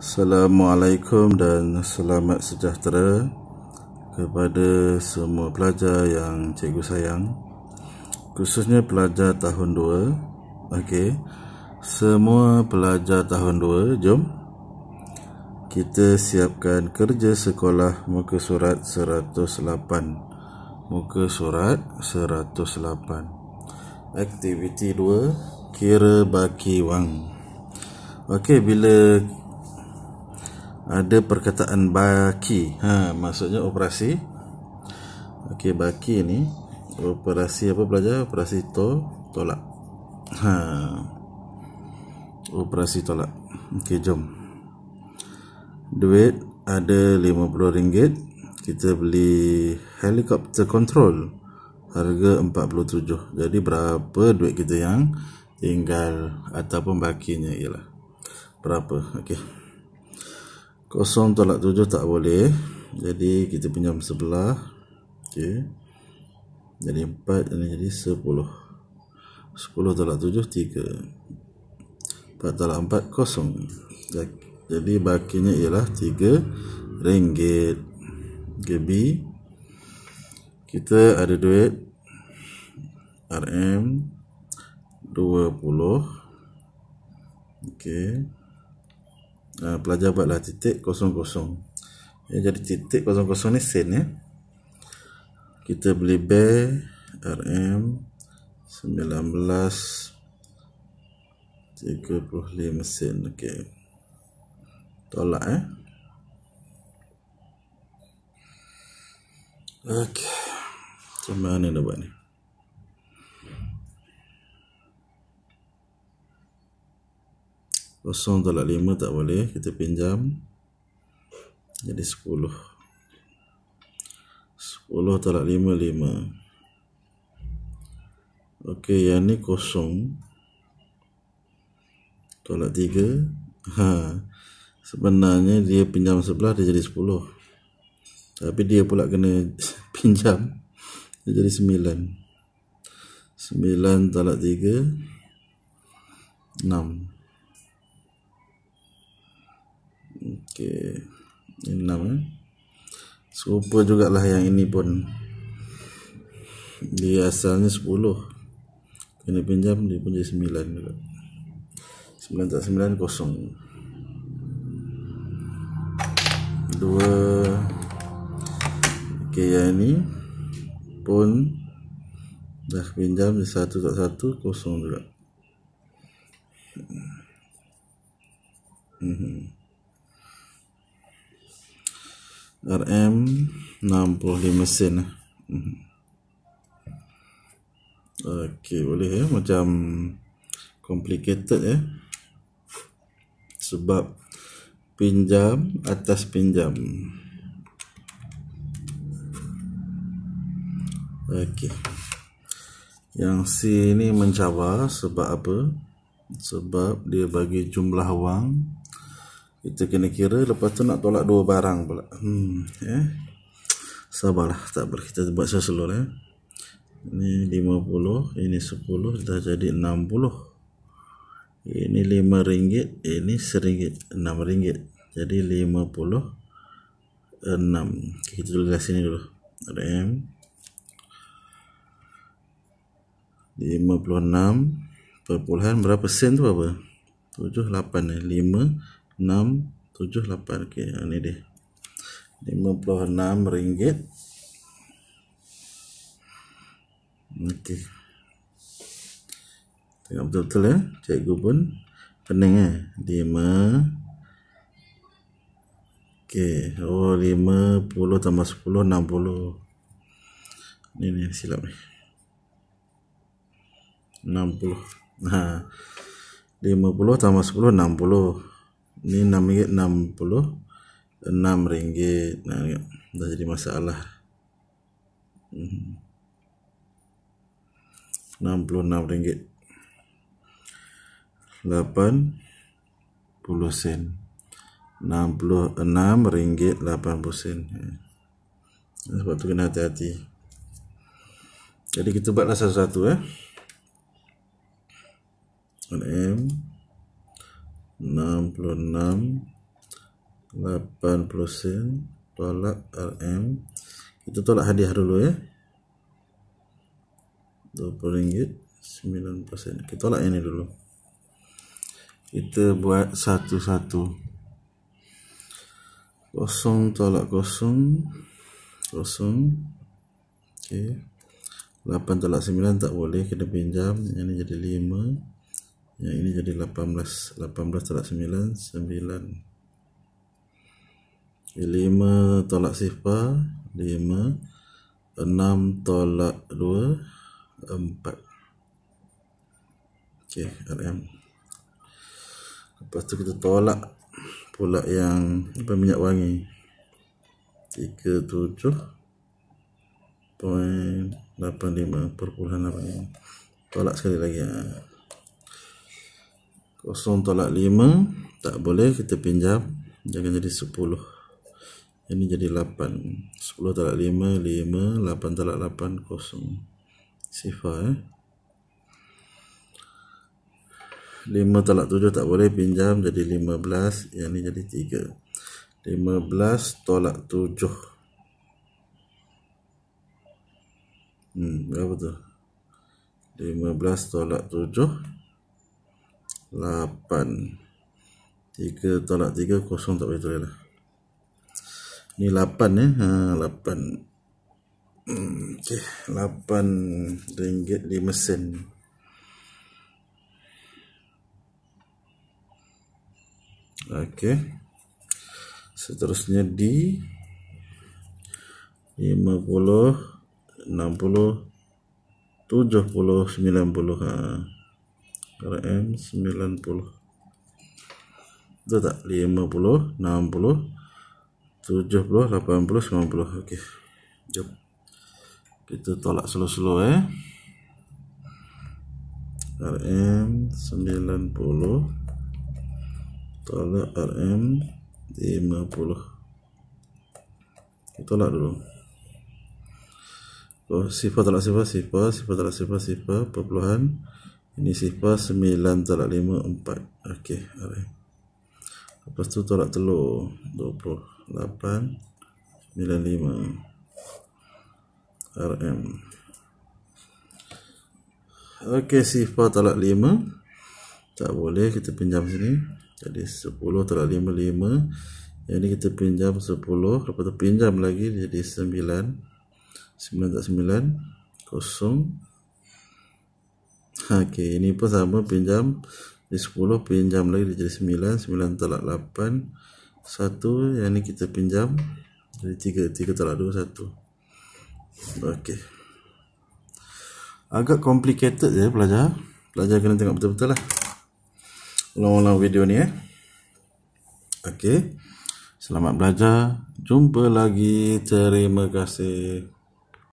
Assalamualaikum dan selamat sejahtera kepada semua pelajar yang cikgu sayang khususnya pelajar tahun 2 okey semua pelajar tahun 2 jom kita siapkan kerja sekolah muka surat 108 muka surat 108 aktiviti 2 kira baki wang okey bila ada perkataan baki ha maksudnya operasi okey baki ni operasi apa belajar operasi to tolak ha operasi tolak okey jom duit ada RM50 kita beli helikopter control harga 47 jadi berapa duit kita yang tinggal ataupun bakinya ialah berapa okey kosong tolak tujuh tak boleh jadi kita pinjam sebelah okay. jadi empat ini jadi sepuluh sepuluh tolak tujuh tiga empat tolak empat kosong jadi bakinya ialah tiga ringgit GB kita ada duit RM dua puluh okey uh, pelajar buatlah titik kosong kosong ya, jadi titik kosong kosong ni sen ya kita beli bear RM 19 sen ok tolak eh ok macam mana nak buat ni kosong tolak lima tak boleh kita pinjam jadi sepuluh sepuluh tolak lima lima ok yang ni kosong tolak tiga ha. sebenarnya dia pinjam sebelah dia jadi 10 tapi dia pula kena pinjam dia jadi sembilan 9 tolak tiga enam okey enam eh serupa jugaklah yang ini pun dia asalnya 10 kena pinjam dia pun jadi 9 juga 9 tak 9 kosong 2 Okey yang ini pun dah pinjam di satu tak satu kosong juga. Mm-hmm. RM65 sen eh. mhm. Okey boleh ya macam complicated ya sebab pinjam atas pinjam Okey yang C ni mencabar sebab apa sebab dia bagi jumlah wang kita kena kira lepas tu nak tolak dua barang pula. Hmm, eh. Sabarlah, tak apa kita buat slow eh. Ya. Ini 50, ini 10 dah jadi 60. Ini 5 ringgit, ini 1 ringgit, 6 ringgit. Jadi 50 6. Kita tulis dah sini dulu. RM 56 perpuluhan berapa sen tu apa? 7, 8 eh. 5, Okey, yang ni dia. RM56. Okey. Tengok betul-betul ya. Cikgu pun pening ya. Eh? RM5. Okey. Oh, RM50 tambah RM10, RM60. Ini ni silap ni. RM60. Ha. RM50 tambah RM10, RM60. Ini enam ringgit enam puluh enam ringgit nah, dah jadi masalah hmm. Enam puluh enam ringgit Lapan puluh sen Enam ringgit 80 sen hmm. sebab tu kena hati-hati jadi kita buatlah satu-satu eh. 1M -satu, eh 1 m 80 sen tolak RM kita tolak hadiah dulu ya RM20 90 sen kita tolak ini dulu kita buat satu-satu kosong tolak kosong kosong Okey. 8 tolak 9 tak boleh kena pinjam yang ini jadi 5 yang ini jadi 18 tolak 9 9 5 tolak sifar Lima. Enam tolak dua, empat. Ok RM Lepas tu kita tolak Pula yang apa, minyak wangi Tiga tujuh. 37 0.85 perpuluhan apa ni tolak sekali lagi ya kosong tolak lima tak boleh kita pinjam jangan jadi sepuluh ini jadi lapan sepuluh tolak lima lima lapan tolak lapan kosong sifar eh 5 tolak tujuh tak boleh pinjam jadi 15 yang ini jadi tiga lima belas tolak tujuh hmm, berapa tu belas tolak tujuh lapan tiga tolak tiga kosong tak boleh tulis lah. ni lapan eh ha, lapan hmm, Okey, 8 ringgit di sen. Okey. Seterusnya di 50 60 70 90 ha. RM90 Betul tak? 50, 60 70, 80, 90 Ok, jom Kita tolak selo-selo eh RM90 Tolak RM50 Kita tolak dulu Oh, sifar tolak sifar, sifar, sifar tolak sifar, sifar, perpuluhan ini sifar 9 tolak 5, 4 Okey, alright Lepas tu tolak telur 28 95 RM Okey, sifar tolak 5 Tak boleh, kita pinjam sini Jadi 10 tolak 5, 5 Yang ni kita pinjam 10 Lepas tu pinjam lagi, jadi 9 9 tak 9 0 Okay, ini pun sama pinjam di 10 pinjam lagi dia jadi 9, 9 tolak 8 1 yang ni kita pinjam jadi 3, 3 tolak 2, 1 Okey. Agak complicated ya pelajar Pelajar kena tengok betul-betul lah Ulang-ulang video ni eh Okey. Selamat belajar Jumpa lagi Terima kasih